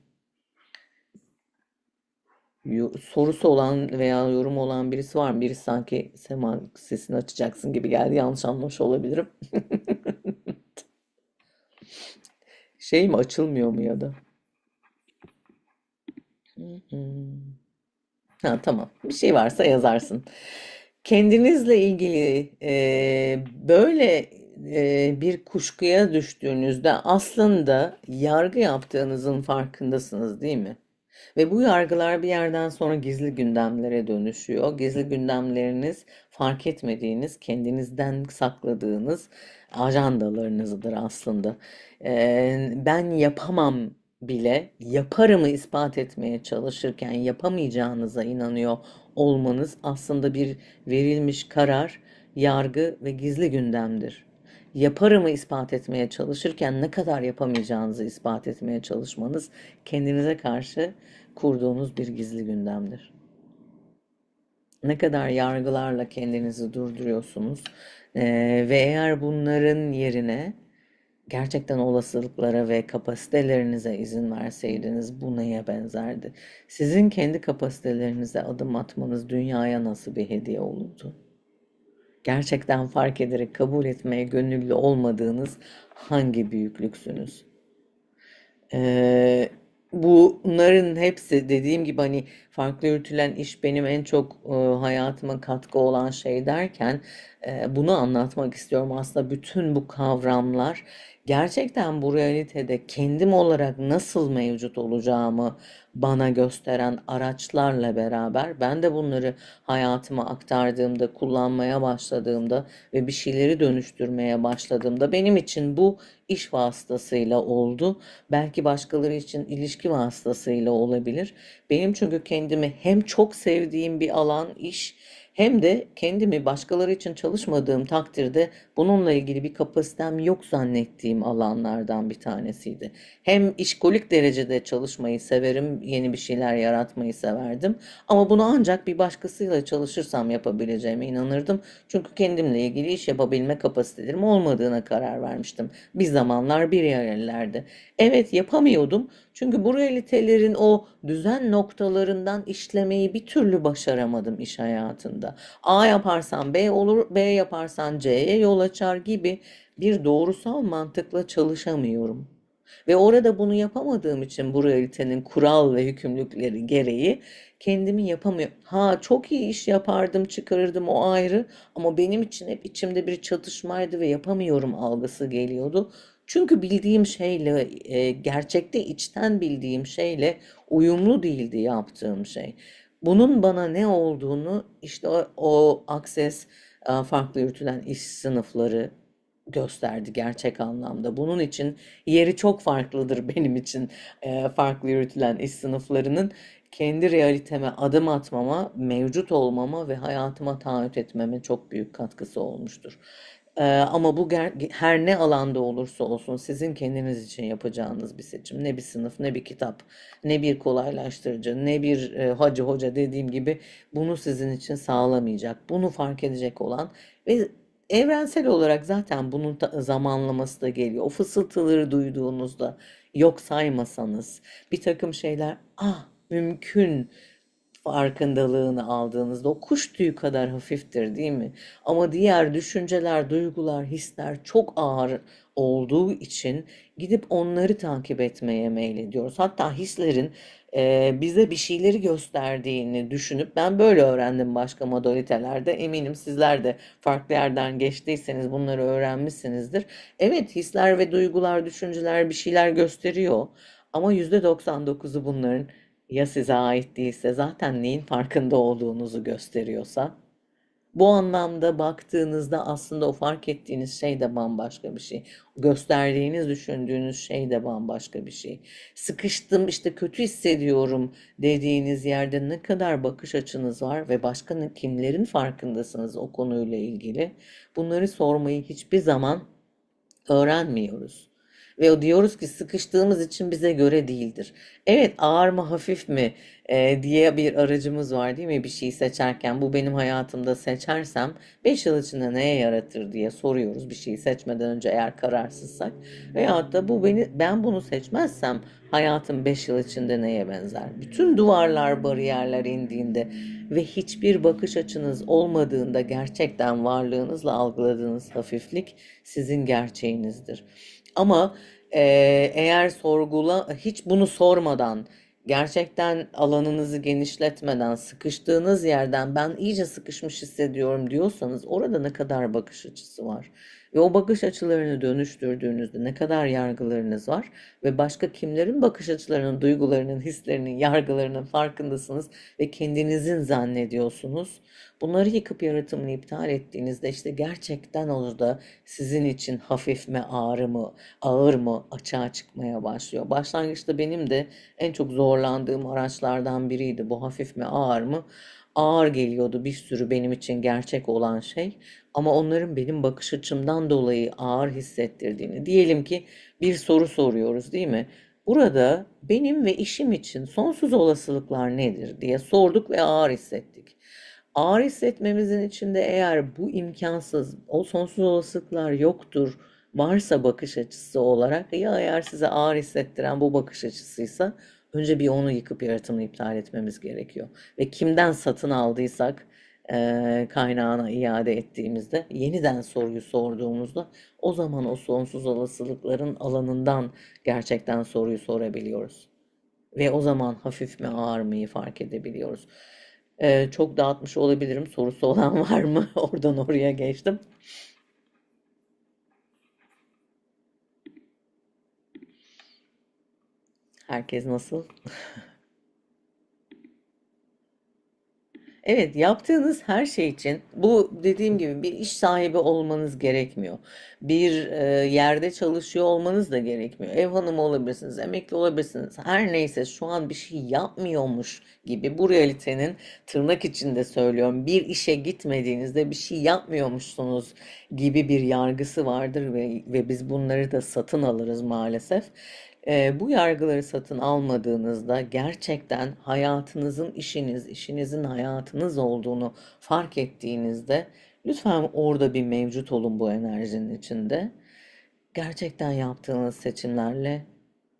sorusu olan veya yorum olan birisi var mı? Birisi sanki Sema sesini açacaksın gibi geldi. Yanlış anlamış olabilirim. şey mi açılmıyor mu ya da? Ha tamam. Bir şey varsa yazarsın. Kendinizle ilgili e, böyle e, bir kuşkuya düştüğünüzde aslında yargı yaptığınızın farkındasınız değil mi? Ve bu yargılar bir yerden sonra gizli gündemlere dönüşüyor. Gizli gündemleriniz fark etmediğiniz, kendinizden sakladığınız ajandalarınızdır aslında. Ee, ben yapamam bile yaparımı ispat etmeye çalışırken yapamayacağınıza inanıyor olmanız aslında bir verilmiş karar, yargı ve gizli gündemdir yaparımı ispat etmeye çalışırken ne kadar yapamayacağınızı ispat etmeye çalışmanız kendinize karşı kurduğunuz bir gizli gündemdir. Ne kadar yargılarla kendinizi durduruyorsunuz ee, ve eğer bunların yerine gerçekten olasılıklara ve kapasitelerinize izin verseydiniz bu neye benzerdi? Sizin kendi kapasitelerinize adım atmanız dünyaya nasıl bir hediye olurdu? gerçekten fark ederek kabul etmeye gönüllü olmadığınız hangi büyüklüksünüz? Ee, bunların hepsi dediğim gibi hani farklı yürütülen iş benim en çok e, hayatıma katkı olan şey derken e, bunu anlatmak istiyorum. Aslında bütün bu kavramlar gerçekten bu realitede kendim olarak nasıl mevcut olacağımı bana gösteren araçlarla beraber ben de bunları hayatıma aktardığımda, kullanmaya başladığımda ve bir şeyleri dönüştürmeye başladığımda benim için bu iş vasıtasıyla oldu. Belki başkaları için ilişki vasıtasıyla olabilir. Benim çünkü kendi kendimi hem çok sevdiğim bir alan, iş hem de kendimi başkaları için çalışmadığım takdirde bununla ilgili bir kapasitem yok zannettiğim alanlardan bir tanesiydi. Hem işkolik derecede çalışmayı severim, yeni bir şeyler yaratmayı severdim ama bunu ancak bir başkasıyla çalışırsam yapabileceğime inanırdım. Çünkü kendimle ilgili iş yapabilme kapasitelerim olmadığına karar vermiştim. Bir zamanlar bir yerlerde. Evet yapamıyordum çünkü bu realitelerin o düzen noktalarından işlemeyi bir türlü başaramadım iş hayatında. A yaparsan B olur, B yaparsan C'ye yol açar gibi bir doğrusal mantıkla çalışamıyorum. Ve orada bunu yapamadığım için bu realitenin kural ve hükümlülükleri gereği kendimi yapamıyorum. Ha çok iyi iş yapardım çıkarırdım o ayrı ama benim için hep içimde bir çatışmaydı ve yapamıyorum algısı geliyordu. Çünkü bildiğim şeyle, e, gerçekte içten bildiğim şeyle uyumlu değildi yaptığım şey. Bunun bana ne olduğunu işte o, o Access e, farklı yürütülen iş sınıfları gösterdi gerçek anlamda. Bunun için yeri çok farklıdır benim için e, farklı yürütülen iş sınıflarının kendi realiteme adım atmama, mevcut olmama ve hayatıma taahhüt etmeme çok büyük katkısı olmuştur. Ee, ama bu her ne alanda olursa olsun sizin kendiniz için yapacağınız bir seçim. Ne bir sınıf, ne bir kitap, ne bir kolaylaştırıcı, ne bir e, hacı hoca dediğim gibi bunu sizin için sağlamayacak. Bunu fark edecek olan ve evrensel olarak zaten bunun zamanlaması da geliyor. O fısıltıları duyduğunuzda yok saymasanız bir takım şeyler ah mümkün farkındalığını aldığınızda o kuş tüyü kadar hafiftir değil mi? Ama diğer düşünceler, duygular, hisler çok ağır olduğu için gidip onları takip etmeye meylediyoruz. Hatta hislerin e, bize bir şeyleri gösterdiğini düşünüp ben böyle öğrendim başka modalitelerde. Eminim sizler de farklı yerden geçtiyseniz bunları öğrenmişsinizdir. Evet hisler ve duygular, düşünceler bir şeyler gösteriyor ama %99'u bunların ya size ait değilse zaten neyin farkında olduğunuzu gösteriyorsa bu anlamda baktığınızda aslında o fark ettiğiniz şey de bambaşka bir şey. Gösterdiğiniz, düşündüğünüz şey de bambaşka bir şey. Sıkıştım işte kötü hissediyorum dediğiniz yerde ne kadar bakış açınız var ve başka kimlerin farkındasınız o konuyla ilgili. Bunları sormayı hiçbir zaman öğrenmiyoruz. Ve diyoruz ki sıkıştığımız için bize göre değildir. Evet ağır mı hafif mi e, diye bir aracımız var değil mi bir şeyi seçerken. Bu benim hayatımda seçersem 5 yıl içinde neye yaratır diye soruyoruz bir şeyi seçmeden önce eğer kararsızsak. Veyahut da bu beni ben bunu seçmezsem hayatım 5 yıl içinde neye benzer? Bütün duvarlar, bariyerler indiğinde ve hiçbir bakış açınız olmadığında gerçekten varlığınızla algıladığınız hafiflik sizin gerçeğinizdir. Ama e, eğer sorgula hiç bunu sormadan gerçekten alanınızı genişletmeden sıkıştığınız yerden ben iyice sıkışmış hissediyorum diyorsanız orada ne kadar bakış açısı var? Ve o bakış açılarını dönüştürdüğünüzde ne kadar yargılarınız var ve başka kimlerin bakış açılarının, duygularının, hislerinin, yargılarının farkındasınız ve kendinizin zannediyorsunuz. Bunları yıkıp yaratımını iptal ettiğinizde işte gerçekten orada sizin için hafif mi, ağır mı, ağır mı açığa çıkmaya başlıyor. Başlangıçta benim de en çok zorlandığım araçlardan biriydi bu hafif mi, ağır mı? ağır geliyordu bir sürü benim için gerçek olan şey ama onların benim bakış açımdan dolayı ağır hissettirdiğini. Diyelim ki bir soru soruyoruz değil mi? Burada benim ve işim için sonsuz olasılıklar nedir diye sorduk ve ağır hissettik. Ağır hissetmemizin içinde eğer bu imkansız, o sonsuz olasılıklar yoktur varsa bakış açısı olarak ya eğer size ağır hissettiren bu bakış açısıysa önce bir onu yıkıp yaratımı iptal etmemiz gerekiyor. Ve kimden satın aldıysak kaynağına iade ettiğimizde, yeniden soruyu sorduğumuzda o zaman o sonsuz olasılıkların alanından gerçekten soruyu sorabiliyoruz. Ve o zaman hafif mi ağır mıyı fark edebiliyoruz. E, çok dağıtmış olabilirim. Sorusu olan var mı? Oradan oraya geçtim. Herkes nasıl? Evet, yaptığınız her şey için bu dediğim gibi bir iş sahibi olmanız gerekmiyor. Bir e, yerde çalışıyor olmanız da gerekmiyor. Ev hanımı olabilirsiniz, emekli olabilirsiniz. Her neyse şu an bir şey yapmıyormuş gibi bu realitenin tırnak içinde söylüyorum. Bir işe gitmediğinizde bir şey yapmıyormuşsunuz gibi bir yargısı vardır ve, ve biz bunları da satın alırız maalesef e, bu yargıları satın almadığınızda gerçekten hayatınızın işiniz, işinizin hayatınız olduğunu fark ettiğinizde lütfen orada bir mevcut olun bu enerjinin içinde. Gerçekten yaptığınız seçimlerle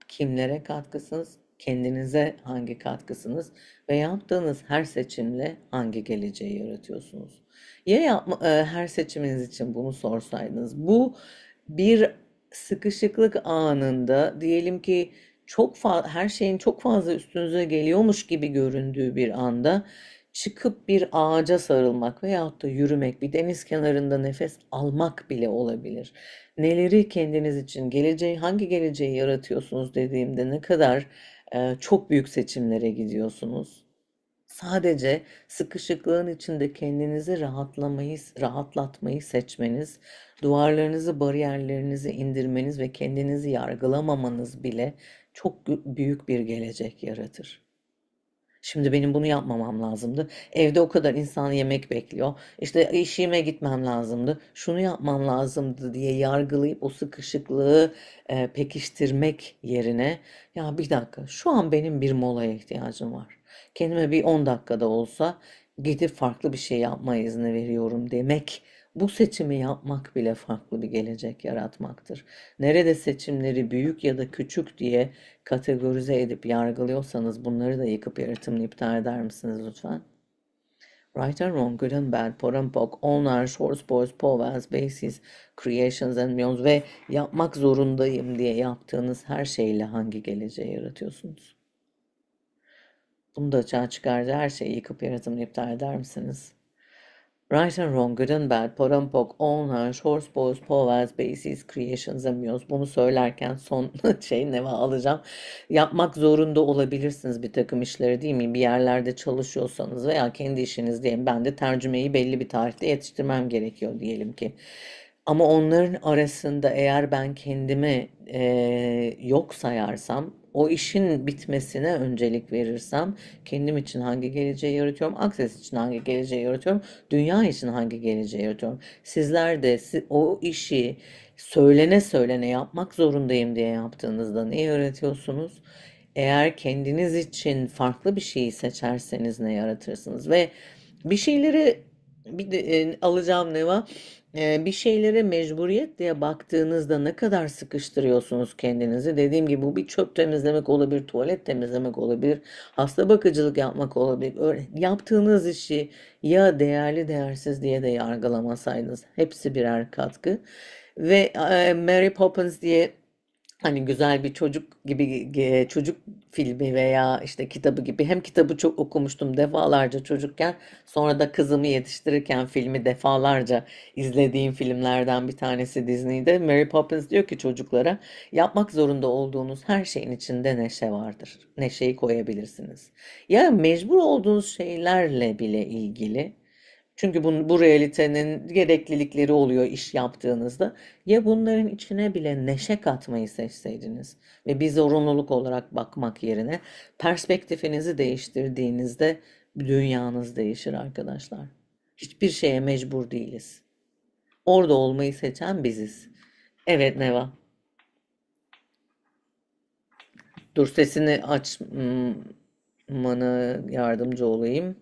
kimlere katkısınız, kendinize hangi katkısınız ve yaptığınız her seçimle hangi geleceği yaratıyorsunuz? Ya yapma, her seçiminiz için bunu sorsaydınız. Bu bir sıkışıklık anında diyelim ki çok her şeyin çok fazla üstünüze geliyormuş gibi göründüğü bir anda çıkıp bir ağaca sarılmak veyahut da yürümek, bir deniz kenarında nefes almak bile olabilir. Neleri kendiniz için, geleceği hangi geleceği yaratıyorsunuz dediğimde ne kadar e, çok büyük seçimlere gidiyorsunuz. Sadece sıkışıklığın içinde kendinizi rahatlamayı, rahatlatmayı seçmeniz, duvarlarınızı, bariyerlerinizi indirmeniz ve kendinizi yargılamamanız bile çok büyük bir gelecek yaratır. Şimdi benim bunu yapmamam lazımdı. Evde o kadar insan yemek bekliyor. İşte işime gitmem lazımdı. Şunu yapmam lazımdı diye yargılayıp o sıkışıklığı pekiştirmek yerine ya bir dakika şu an benim bir molaya ihtiyacım var kendime bir 10 dakikada olsa gidip farklı bir şey yapma izni veriyorum demek. Bu seçimi yapmak bile farklı bir gelecek yaratmaktır. Nerede seçimleri büyük ya da küçük diye kategorize edip yargılıyorsanız bunları da yıkıp yaratımını iptal eder misiniz lütfen? Right and wrong, good and bad, poor and pock, onlar, shorts, boys, powers, bases, creations and beyonds ve yapmak zorundayım diye yaptığınız her şeyle hangi geleceği yaratıyorsunuz? Bunu da açığa çıkardı. Her şeyi yıkıp yaratımını iptal eder misiniz? Right and wrong, good and bad, parampok, onhash, horseboys, povels, bases, creations and Bunu söylerken son şey ne alacağım. Yapmak zorunda olabilirsiniz bir takım işleri değil mi? Bir yerlerde çalışıyorsanız veya kendi işiniz diyelim. Ben de tercümeyi belli bir tarihte yetiştirmem gerekiyor diyelim ki. Ama onların arasında eğer ben kendimi e, yok sayarsam o işin bitmesine öncelik verirsem kendim için hangi geleceği yaratıyorum, Akses için hangi geleceği yaratıyorum, dünya için hangi geleceği yaratıyorum. Sizler de o işi söylene söylene yapmak zorundayım diye yaptığınızda ne yaratıyorsunuz? Eğer kendiniz için farklı bir şeyi seçerseniz ne yaratırsınız ve bir şeyleri bir de, e, alacağım ne var? bir şeylere mecburiyet diye baktığınızda ne kadar sıkıştırıyorsunuz kendinizi? Dediğim gibi bu bir çöp temizlemek olabilir, tuvalet temizlemek olabilir, hasta bakıcılık yapmak olabilir. Öyle, yaptığınız işi ya değerli değersiz diye de yargılamasaydınız. Hepsi birer katkı. Ve Mary Poppins diye hani güzel bir çocuk gibi çocuk filmi veya işte kitabı gibi hem kitabı çok okumuştum defalarca çocukken sonra da kızımı yetiştirirken filmi defalarca izlediğim filmlerden bir tanesi Disney'de Mary Poppins diyor ki çocuklara yapmak zorunda olduğunuz her şeyin içinde neşe vardır. Neşeyi koyabilirsiniz. Ya mecbur olduğunuz şeylerle bile ilgili çünkü bu, bu realitenin gereklilikleri oluyor iş yaptığınızda. Ya bunların içine bile neşe katmayı seçseydiniz ve bir zorunluluk olarak bakmak yerine perspektifinizi değiştirdiğinizde dünyanız değişir arkadaşlar. Hiçbir şeye mecbur değiliz. Orada olmayı seçen biziz. Evet Neva. Dur sesini açmanı yardımcı olayım.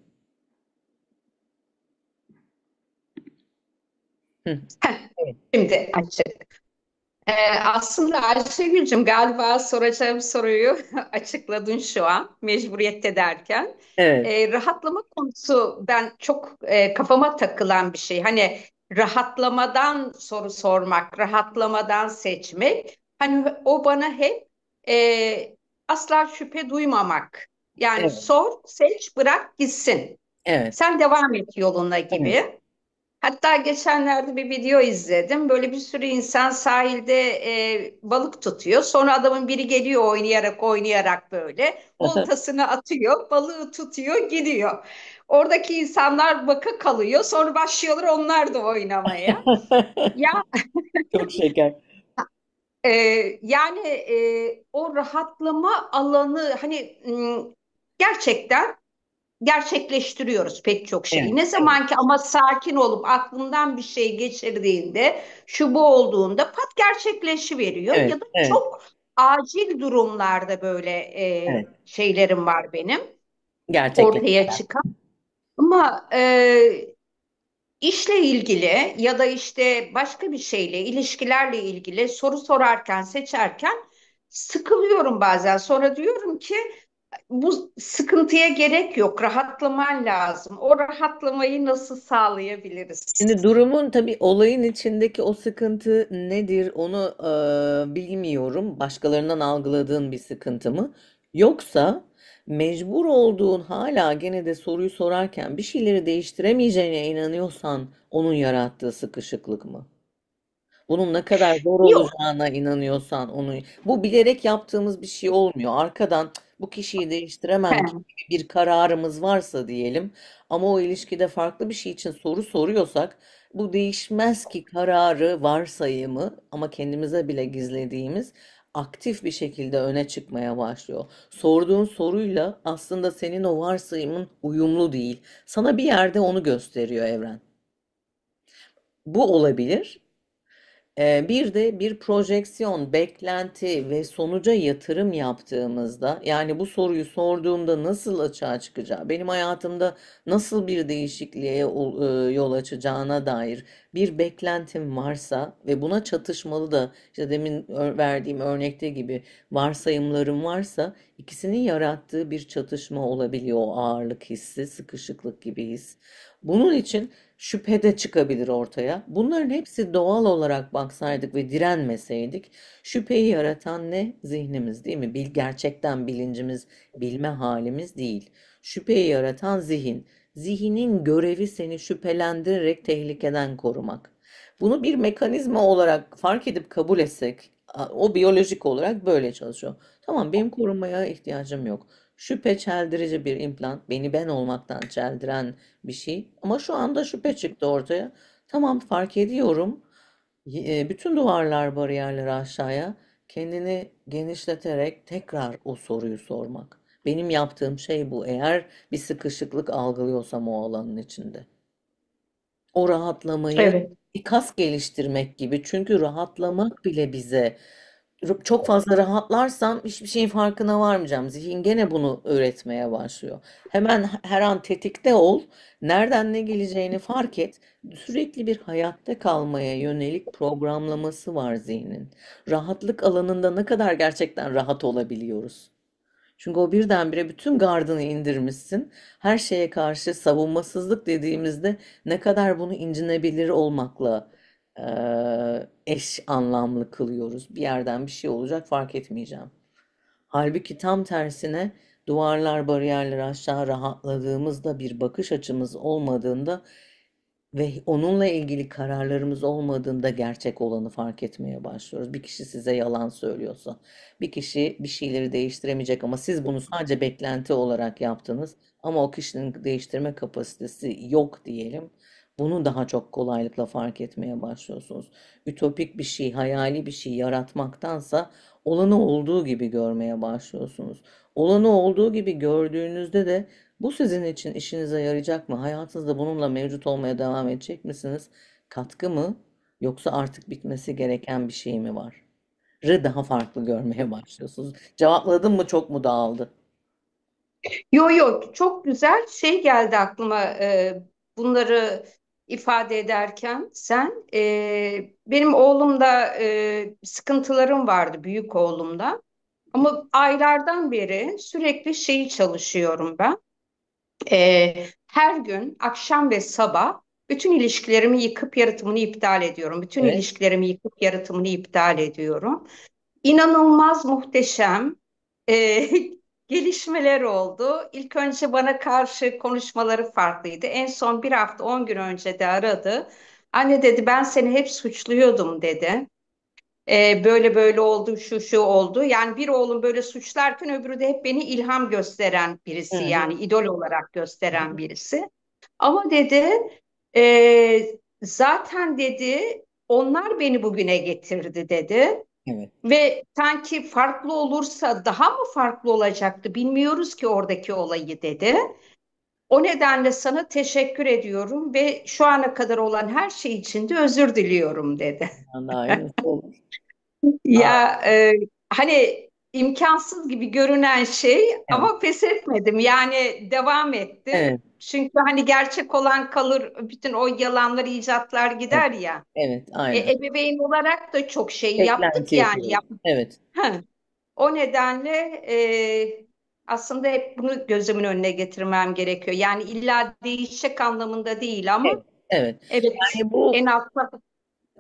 şimdi açık. Ee, aslında Ayşegül'cüm galiba soracağım soruyu açıkladın şu an mecburiyette derken. Evet. Ee, rahatlama konusu ben çok e, kafama takılan bir şey. Hani rahatlamadan soru sormak, rahatlamadan seçmek. Hani o bana hep e, asla şüphe duymamak. Yani Evet. sor, seç, bırak gitsin. Evet. Sen devam et yoluna gibi. Evet. Hatta geçenlerde bir video izledim. Böyle bir sürü insan sahilde e, balık tutuyor. Sonra adamın biri geliyor oynayarak oynayarak böyle. Oltasını atıyor, balığı tutuyor, gidiyor. Oradaki insanlar baka kalıyor. Sonra başlıyorlar onlar da oynamaya. ya Çok şeker. E, yani e, o rahatlama alanı hani gerçekten gerçekleştiriyoruz pek çok şeyi. Evet. Ne zaman ki ama sakin olup aklından bir şey geçirdiğinde, şu bu olduğunda pat gerçekleşi veriyor evet, ya da evet. çok acil durumlarda böyle e, evet. şeylerim var benim. Gerçekten. Ortaya çıkan. Ama e, işle ilgili ya da işte başka bir şeyle, ilişkilerle ilgili soru sorarken, seçerken sıkılıyorum bazen. Sonra diyorum ki bu sıkıntıya gerek yok. Rahatlaman lazım. O rahatlamayı nasıl sağlayabiliriz? Şimdi durumun tabii olayın içindeki o sıkıntı nedir onu e, bilmiyorum. Başkalarından algıladığın bir sıkıntı mı? Yoksa mecbur olduğun hala gene de soruyu sorarken bir şeyleri değiştiremeyeceğine inanıyorsan onun yarattığı sıkışıklık mı? Bunun ne kadar zor Yok. olacağına inanıyorsan onu. Bu bilerek yaptığımız bir şey olmuyor. Arkadan bu kişiyi değiştiremem gibi bir kararımız varsa diyelim ama o ilişkide farklı bir şey için soru soruyorsak bu değişmez ki kararı varsayımı ama kendimize bile gizlediğimiz aktif bir şekilde öne çıkmaya başlıyor. Sorduğun soruyla aslında senin o varsayımın uyumlu değil. Sana bir yerde onu gösteriyor evren. Bu olabilir ee, bir de bir projeksiyon, beklenti ve sonuca yatırım yaptığımızda yani bu soruyu sorduğumda nasıl açığa çıkacağı, benim hayatımda nasıl bir değişikliğe e, yol açacağına dair bir beklentim varsa ve buna çatışmalı da işte demin verdiğim örnekte gibi varsayımlarım varsa ikisinin yarattığı bir çatışma olabiliyor o ağırlık hissi, sıkışıklık gibi his. Bunun için şüphe de çıkabilir ortaya. Bunların hepsi doğal olarak baksaydık ve direnmeseydik şüpheyi yaratan ne? Zihnimiz değil mi? Bil, gerçekten bilincimiz, bilme halimiz değil. Şüpheyi yaratan zihin. Zihnin görevi seni şüphelendirerek tehlikeden korumak. Bunu bir mekanizma olarak fark edip kabul etsek o biyolojik olarak böyle çalışıyor. Tamam benim korunmaya ihtiyacım yok şüphe çeldirici bir implant. Beni ben olmaktan çeldiren bir şey. Ama şu anda şüphe çıktı ortaya. Tamam fark ediyorum. E, bütün duvarlar bariyerler aşağıya. Kendini genişleterek tekrar o soruyu sormak. Benim yaptığım şey bu. Eğer bir sıkışıklık algılıyorsam o alanın içinde. O rahatlamayı evet. bir kas geliştirmek gibi. Çünkü rahatlamak bile bize çok fazla rahatlarsam hiçbir şeyin farkına varmayacağım. Zihin gene bunu öğretmeye başlıyor. Hemen her an tetikte ol. Nereden ne geleceğini fark et. Sürekli bir hayatta kalmaya yönelik programlaması var zihnin. Rahatlık alanında ne kadar gerçekten rahat olabiliyoruz? Çünkü o birdenbire bütün gardını indirmişsin. Her şeye karşı savunmasızlık dediğimizde ne kadar bunu incinebilir olmakla eş anlamlı kılıyoruz. Bir yerden bir şey olacak fark etmeyeceğim. Halbuki tam tersine duvarlar, bariyerler aşağı rahatladığımızda bir bakış açımız olmadığında ve onunla ilgili kararlarımız olmadığında gerçek olanı fark etmeye başlıyoruz. Bir kişi size yalan söylüyorsa, bir kişi bir şeyleri değiştiremeyecek ama siz bunu sadece beklenti olarak yaptınız ama o kişinin değiştirme kapasitesi yok diyelim. Bunu daha çok kolaylıkla fark etmeye başlıyorsunuz. Ütopik bir şey, hayali bir şey yaratmaktansa olanı olduğu gibi görmeye başlıyorsunuz. Olanı olduğu gibi gördüğünüzde de bu sizin için işinize yarayacak mı? Hayatınızda bununla mevcut olmaya devam edecek misiniz? Katkı mı yoksa artık bitmesi gereken bir şey mi var? Rı daha farklı görmeye başlıyorsunuz. Cevapladım mı çok mu dağıldı? Yo yo çok güzel şey geldi aklıma. Ee, bunları ifade ederken sen e, benim oğlumda e, sıkıntılarım vardı büyük oğlumda ama aylardan beri sürekli şeyi çalışıyorum ben e, her gün akşam ve sabah bütün ilişkilerimi yıkıp yaratımını iptal ediyorum bütün evet. ilişkilerimi yıkıp yaratımını iptal ediyorum inanılmaz muhteşem e, gelişmeler oldu. İlk önce bana karşı konuşmaları farklıydı. En son bir hafta on gün önce de aradı. Anne dedi ben seni hep suçluyordum dedi. Ee, böyle böyle oldu, şu şu oldu. Yani bir oğlum böyle suçlarken öbürü de hep beni ilham gösteren birisi. Hı-hı. Yani idol olarak gösteren Hı-hı. birisi. Ama dedi e, zaten dedi onlar beni bugüne getirdi dedi. Evet. Ve sanki farklı olursa daha mı farklı olacaktı bilmiyoruz ki oradaki olayı dedi. O nedenle sana teşekkür ediyorum ve şu ana kadar olan her şey için de özür diliyorum dedi. Allah ya e, hani imkansız gibi görünen şey evet. ama pes etmedim. Yani devam ettim. Evet. Çünkü hani gerçek olan kalır, bütün o yalanlar, icatlar gider evet. ya. Evet, e, aynen. E, ebeveyn olarak da çok şey Beklenti yaptık yani. Yap evet. Ha. O nedenle e, aslında hep bunu gözümün önüne getirmem gerekiyor. Yani illa değişecek anlamında değil ama evet. Evet. evet yani bu en altta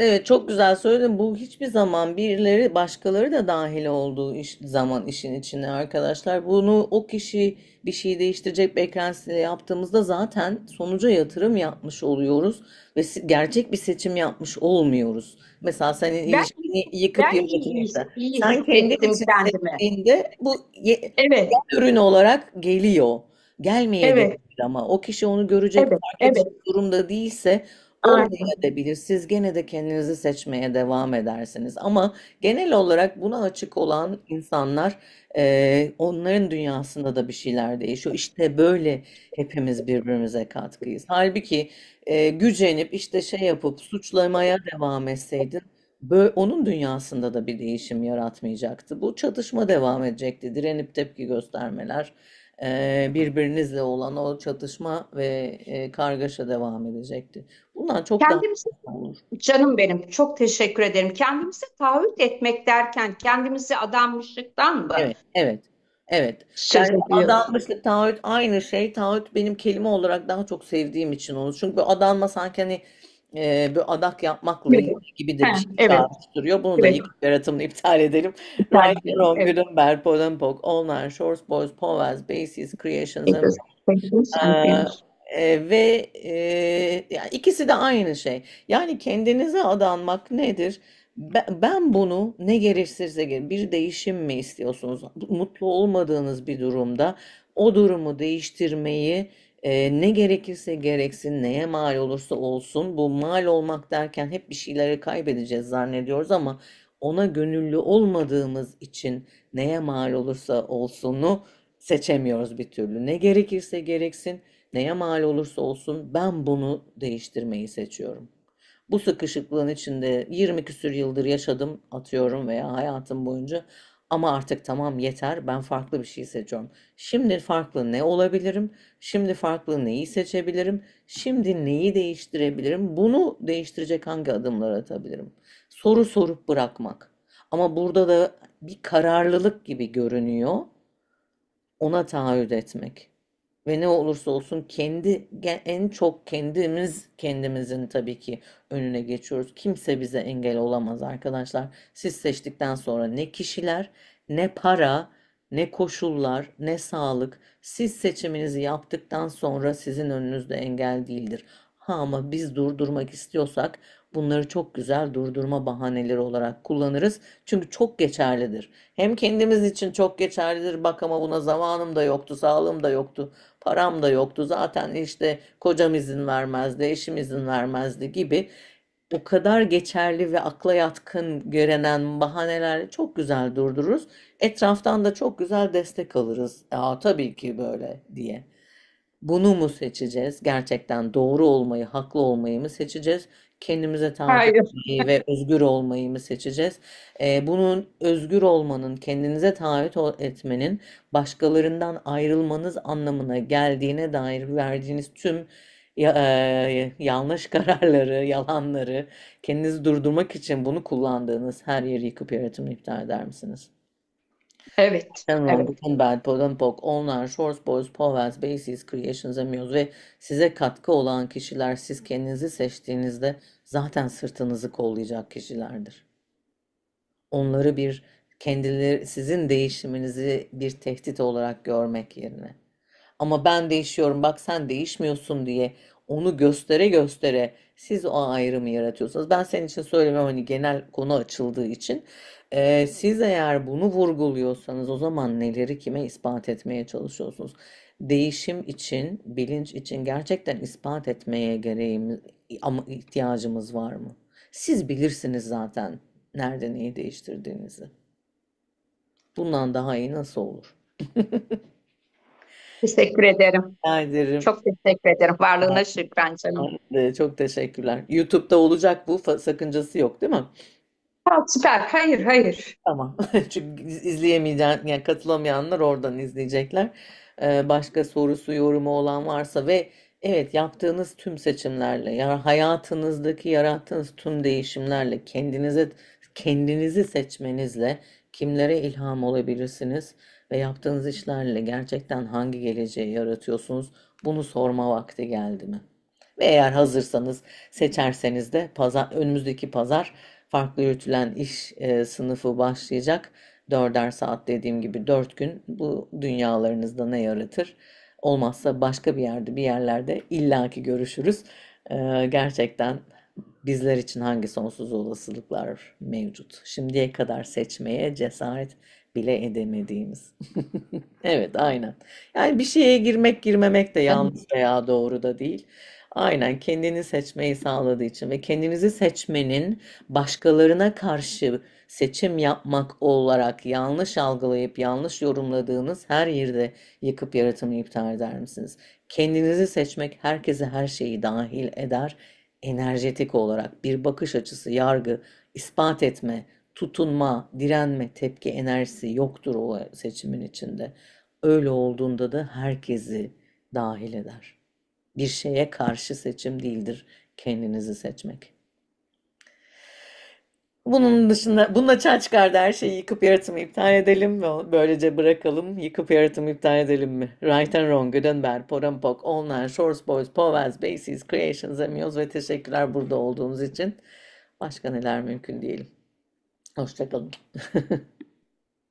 Evet çok güzel söyledin. Bu hiçbir zaman birileri başkaları da dahil olduğu iş, zaman işin içine arkadaşlar. Bunu o kişi bir şey değiştirecek beklentisiyle yaptığımızda zaten sonuca yatırım yapmış oluyoruz ve gerçek bir seçim yapmış olmuyoruz. Mesela senin ben, ilişkini yıkıp yıkıyorsa sen kendi seçimlerinde bu evet. ürün olarak geliyor. Gelmeyebilir evet. ama o kişi onu görecek evet, evet. durumda değilse olmayabilir. Siz gene de kendinizi seçmeye devam edersiniz. Ama genel olarak buna açık olan insanlar e, onların dünyasında da bir şeyler değişiyor. İşte böyle hepimiz birbirimize katkıyız. Halbuki e, gücenip işte şey yapıp suçlamaya devam etseydin böyle, onun dünyasında da bir değişim yaratmayacaktı. Bu çatışma devam edecekti. Direnip tepki göstermeler e, birbirinizle olan o çatışma ve e, kargaşa devam edecekti. Bundan çok kendimizi, daha olur. Canım benim çok teşekkür ederim. Kendimizi taahhüt etmek derken kendimizi adanmışlıktan mı? Evet, evet. Evet. Şey yani adanmışlık, taahhüt aynı şey. Taahhüt benim kelime olarak daha çok sevdiğim için onu. Çünkü adanma sanki hani e, bu adak yapmakla gibi de bir şey evet. çağrıştırıyor. Bunu evet. da ilk yaratımını iptal edelim. Right, wrong, evet. Gutenberg, Polenpok, Online, Shorts, Boys, Powers, Basis, Creations. Evet. Evet. E, ve e, yani ikisi de aynı şey. Yani kendinize adanmak nedir? ben bunu ne gerekirse gelir bir değişim mi istiyorsunuz? Mutlu olmadığınız bir durumda o durumu değiştirmeyi e, ne gerekirse gereksin, neye mal olursa olsun bu mal olmak derken hep bir şeyleri kaybedeceğiz zannediyoruz ama ona gönüllü olmadığımız için neye mal olursa olsunu seçemiyoruz bir türlü. Ne gerekirse gereksin, neye mal olursa olsun ben bunu değiştirmeyi seçiyorum. Bu sıkışıklığın içinde 20 küsür yıldır yaşadım atıyorum veya hayatım boyunca ama artık tamam yeter ben farklı bir şey seçiyorum. Şimdi farklı ne olabilirim? Şimdi farklı neyi seçebilirim? Şimdi neyi değiştirebilirim? Bunu değiştirecek hangi adımlar atabilirim? Soru sorup bırakmak. Ama burada da bir kararlılık gibi görünüyor. Ona taahhüt etmek ve ne olursa olsun kendi en çok kendimiz kendimizin tabii ki önüne geçiyoruz. Kimse bize engel olamaz arkadaşlar. Siz seçtikten sonra ne kişiler, ne para, ne koşullar, ne sağlık siz seçiminizi yaptıktan sonra sizin önünüzde engel değildir. Ha ama biz durdurmak istiyorsak bunları çok güzel durdurma bahaneleri olarak kullanırız. Çünkü çok geçerlidir. Hem kendimiz için çok geçerlidir. Bak ama buna zamanım da yoktu, sağlığım da yoktu Param da yoktu. Zaten işte kocam izin vermezdi, eşim izin vermezdi gibi o kadar geçerli ve akla yatkın görenen bahanelerle çok güzel durdururuz. Etraftan da çok güzel destek alırız. Aa, tabii ki böyle diye. Bunu mu seçeceğiz? Gerçekten doğru olmayı, haklı olmayı mı seçeceğiz? Kendimize tabi Hayır. olmayı ve özgür olmayı mı seçeceğiz? Eee, bunun özgür olmanın, kendinize taahhüt etmenin, başkalarından ayrılmanız anlamına geldiğine dair verdiğiniz tüm ya eee, yanlış kararları, yalanları, kendinizi durdurmak için bunu kullandığınız her yeri yıkıp yaratımını iptal eder misiniz? Evet. Enron, evet. Gutenberg, Podenpok, onlar, boys, Powers, bases, Creations, Amuse ve size katkı olan kişiler siz kendinizi seçtiğinizde zaten sırtınızı kollayacak kişilerdir. Onları bir kendileri sizin değişiminizi bir tehdit olarak görmek yerine. Ama ben değişiyorum bak sen değişmiyorsun diye onu göstere göstere siz o ayrımı yaratıyorsunuz. Ben senin için söylemiyorum hani genel konu açıldığı için. Ee, siz eğer bunu vurguluyorsanız o zaman neleri kime ispat etmeye çalışıyorsunuz? Değişim için, bilinç için gerçekten ispat etmeye gereğimiz ama ihtiyacımız var mı? Siz bilirsiniz zaten nerede neyi değiştirdiğinizi. Bundan daha iyi nasıl olur? Teşekkür ederim. Rica ederim. Çok teşekkür ederim. Varlığına şükran canım. Çok teşekkürler. YouTube'da olacak bu. Sakıncası yok değil mi? Ha, süper. Hayır, hayır. Tamam. Çünkü iz- yani katılamayanlar oradan izleyecekler. Ee, başka sorusu, yorumu olan varsa ve evet yaptığınız tüm seçimlerle, ya hayatınızdaki yarattığınız tüm değişimlerle, kendinize kendinizi seçmenizle kimlere ilham olabilirsiniz? ve yaptığınız işlerle gerçekten hangi geleceği yaratıyorsunuz bunu sorma vakti geldi mi? Ve eğer hazırsanız seçerseniz de pazar, önümüzdeki pazar farklı yürütülen iş e, sınıfı başlayacak. Dörder saat dediğim gibi dört gün bu dünyalarınızda ne yaratır? Olmazsa başka bir yerde bir yerlerde illaki görüşürüz. E, gerçekten bizler için hangi sonsuz olasılıklar mevcut? Şimdiye kadar seçmeye cesaret bile edemediğimiz. Evet, aynen. Yani bir şeye girmek girmemek de yanlış veya doğru da değil. Aynen kendini seçmeyi sağladığı için ve kendinizi seçmenin başkalarına karşı seçim yapmak olarak yanlış algılayıp yanlış yorumladığınız her yerde yıkıp yaratımı iptal eder misiniz? Kendinizi seçmek herkese her şeyi dahil eder. Enerjetik olarak bir bakış açısı, yargı, ispat etme tutunma, direnme, tepki enerjisi yoktur o seçimin içinde. Öyle olduğunda da herkesi dahil eder. Bir şeye karşı seçim değildir kendinizi seçmek. Bunun dışında bunun açığa çıkardı her şeyi yıkıp yaratımı iptal edelim mi? Böylece bırakalım yıkıp yaratımı iptal edelim mi? Right and Wrong, good and bad, Gutenberg, Porampok, Online, Source Boys, Powers, Bases, Creations, Emiyoz ve teşekkürler burada olduğunuz için. Başka neler mümkün diyelim. Hoşçakalın.